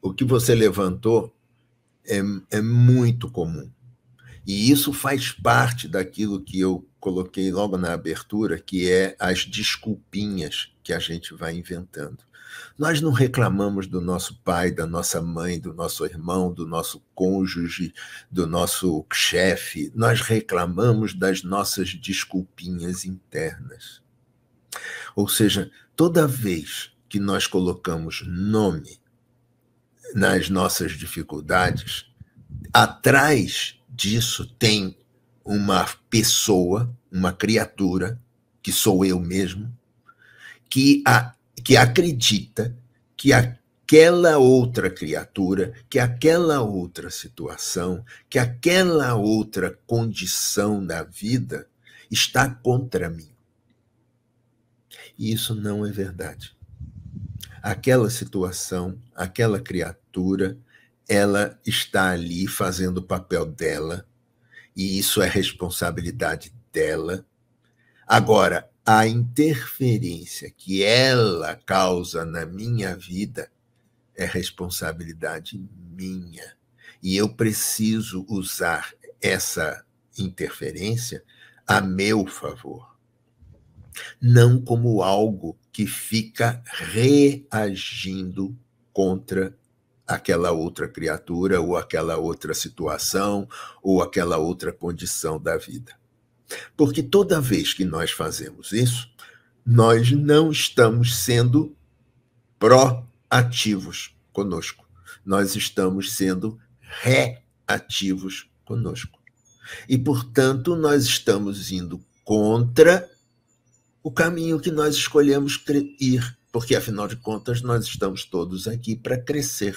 o que você levantou é, é muito comum. E isso faz parte daquilo que eu coloquei logo na abertura, que é as desculpinhas que a gente vai inventando. Nós não reclamamos do nosso pai, da nossa mãe, do nosso irmão, do nosso cônjuge, do nosso chefe. Nós reclamamos das nossas desculpinhas internas. Ou seja, toda vez que nós colocamos nome nas nossas dificuldades, atrás disso tem uma pessoa, uma criatura, que sou eu mesmo, que, a, que acredita que aquela outra criatura, que aquela outra situação, que aquela outra condição da vida está contra mim. E isso não é verdade aquela situação, aquela criatura, ela está ali fazendo o papel dela, e isso é responsabilidade dela. Agora, a interferência que ela causa na minha vida é responsabilidade minha. E eu preciso usar essa interferência a meu favor, não como algo que fica reagindo contra aquela outra criatura, ou aquela outra situação, ou aquela outra condição da vida. Porque toda vez que nós fazemos isso, nós não estamos sendo proativos conosco. Nós estamos sendo reativos conosco. E, portanto, nós estamos indo contra o caminho que nós escolhemos ir, porque afinal de contas nós estamos todos aqui para crescer,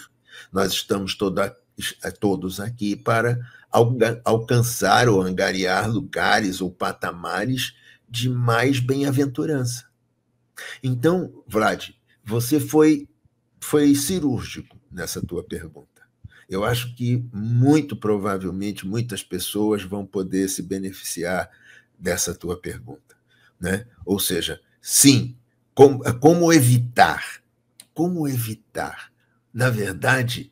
nós estamos toda, eh, todos aqui para alcançar ou angariar lugares ou patamares de mais bem-aventurança. Então, Vlad, você foi, foi cirúrgico nessa tua pergunta. Eu acho que muito provavelmente muitas pessoas vão poder se beneficiar dessa tua pergunta. Né? Ou seja, sim, com, é, como evitar? Como evitar? Na verdade,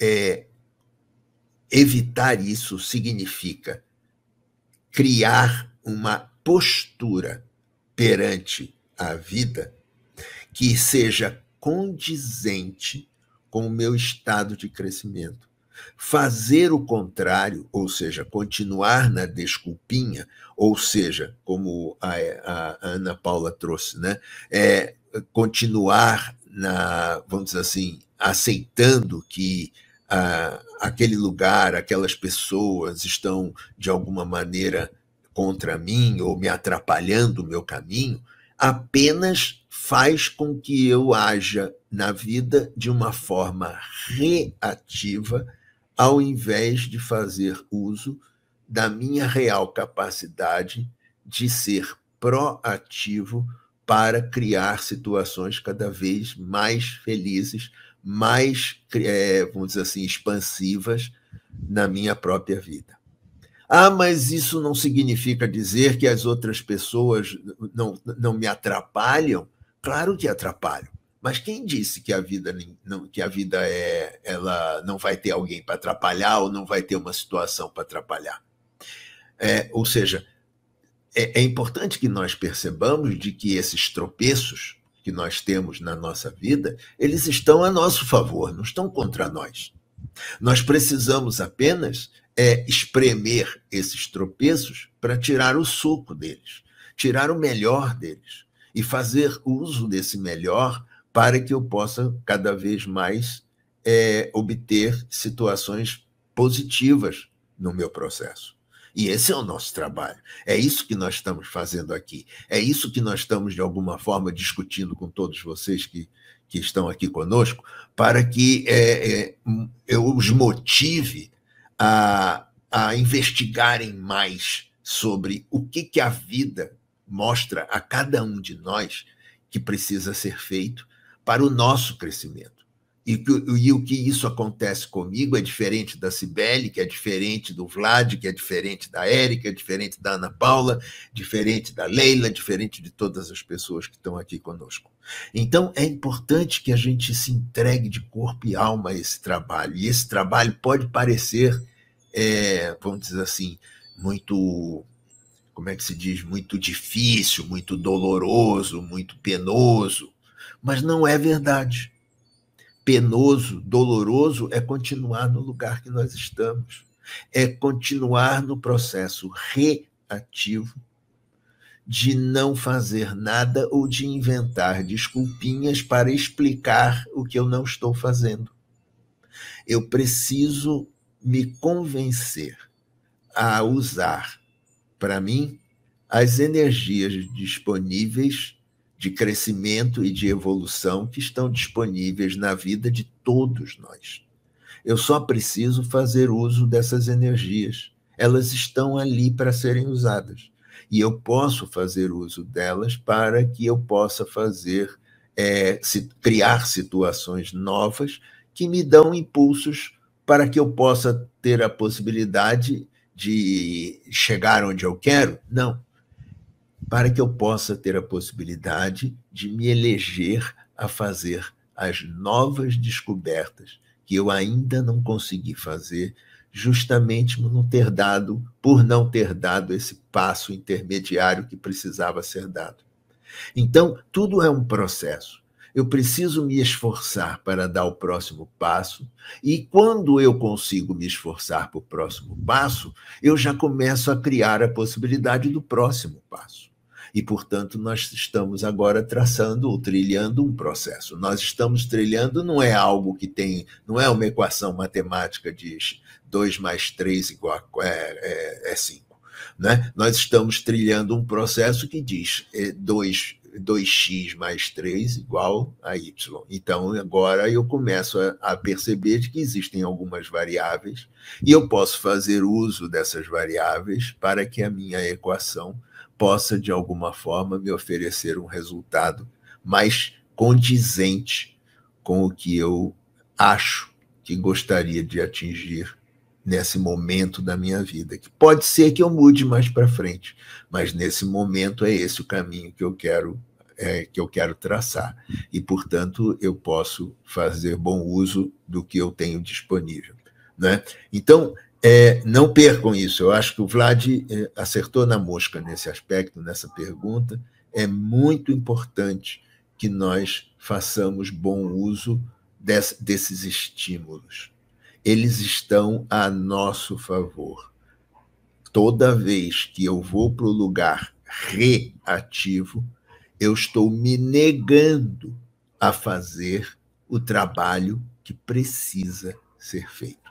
é, evitar isso significa criar uma postura perante a vida que seja condizente com o meu estado de crescimento. Fazer o contrário, ou seja, continuar na desculpinha, ou seja, como a, a Ana Paula trouxe, né? É continuar na, vamos dizer assim, aceitando que ah, aquele lugar, aquelas pessoas estão de alguma maneira contra mim ou me atrapalhando o meu caminho, apenas faz com que eu haja na vida de uma forma reativa ao invés de fazer uso da minha real capacidade de ser proativo para criar situações cada vez mais felizes, mais, é, vamos dizer assim, expansivas na minha própria vida. Ah, mas isso não significa dizer que as outras pessoas não, não me atrapalham? Claro que atrapalham. Mas quem disse que a vida não, que a vida é, ela não vai ter alguém para atrapalhar ou não vai ter uma situação para atrapalhar? É, ou seja, é, é importante que nós percebamos de que esses tropeços que nós temos na nossa vida, eles estão a nosso favor, não estão contra nós. Nós precisamos apenas é, espremer esses tropeços para tirar o suco deles, tirar o melhor deles e fazer uso desse melhor para que eu possa cada vez mais é, obter situações positivas no meu processo. E esse é o nosso trabalho. É isso que nós estamos fazendo aqui. É isso que nós estamos, de alguma forma, discutindo com todos vocês que, que estão aqui conosco, para que é, é, eu os motive a, a investigarem mais sobre o que, que a vida mostra a cada um de nós que precisa ser feito para o nosso crescimento. E, e, o que isso acontece comigo é diferente da Cibele, que é diferente do Vlad, que é diferente da Érica, é diferente da Ana Paula, diferente da Leila, diferente de todas as pessoas que estão aqui conosco. Então é importante que a gente se entregue de corpo e alma a esse trabalho. E esse trabalho pode parecer, é, vamos dizer assim, muito como é que se diz, muito difícil, muito doloroso, muito penoso, mas não é verdade. Penoso, doloroso é continuar no lugar que nós estamos, é continuar no processo reativo de não fazer nada ou de inventar desculpinhas para explicar o que eu não estou fazendo. Eu preciso me convencer a usar para mim as energias disponíveis de crescimento e de evolução que estão disponíveis na vida de todos nós. Eu só preciso fazer uso dessas energias. Elas estão ali para serem usadas. E eu posso fazer uso delas para que eu possa fazer, é, se, criar situações novas que me dão impulsos para que eu possa ter a possibilidade de chegar onde eu quero? Não, para que eu possa ter a possibilidade de me eleger a fazer as novas descobertas que eu ainda não consegui fazer, justamente por não ter dado, por não ter dado esse passo intermediário que precisava ser dado. Então, tudo é um processo. Eu preciso me esforçar para dar o próximo passo, e quando eu consigo me esforçar para o próximo passo, eu já começo a criar a possibilidade do próximo passo. E, portanto, nós estamos agora traçando ou trilhando um processo. Nós estamos trilhando, não é algo que tem, não é uma equação matemática de 2 mais 3 igual a, é, é, é 5. Né? Nós estamos trilhando um processo que diz 2 é, 2x mais 3 igual a y. Então, agora eu começo a, a perceber que existem algumas variáveis e eu posso fazer uso dessas variáveis para que a minha equação possa, de alguma forma, me oferecer um resultado mais condizente com o que eu acho que gostaria de atingir nesse momento da minha vida, que pode ser que eu mude mais para frente, mas nesse momento é esse o caminho que eu quero é, que eu quero traçar e, portanto, eu posso fazer bom uso do que eu tenho disponível, né? Então é, não percam isso. Eu acho que o Vlad é, acertou na mosca nesse aspecto, nessa pergunta. É muito importante que nós façamos bom uso desse, desses estímulos eles estão a nosso favor. Toda vez que eu vou para o lugar reativo, eu estou me negando a fazer o trabalho que precisa ser feito.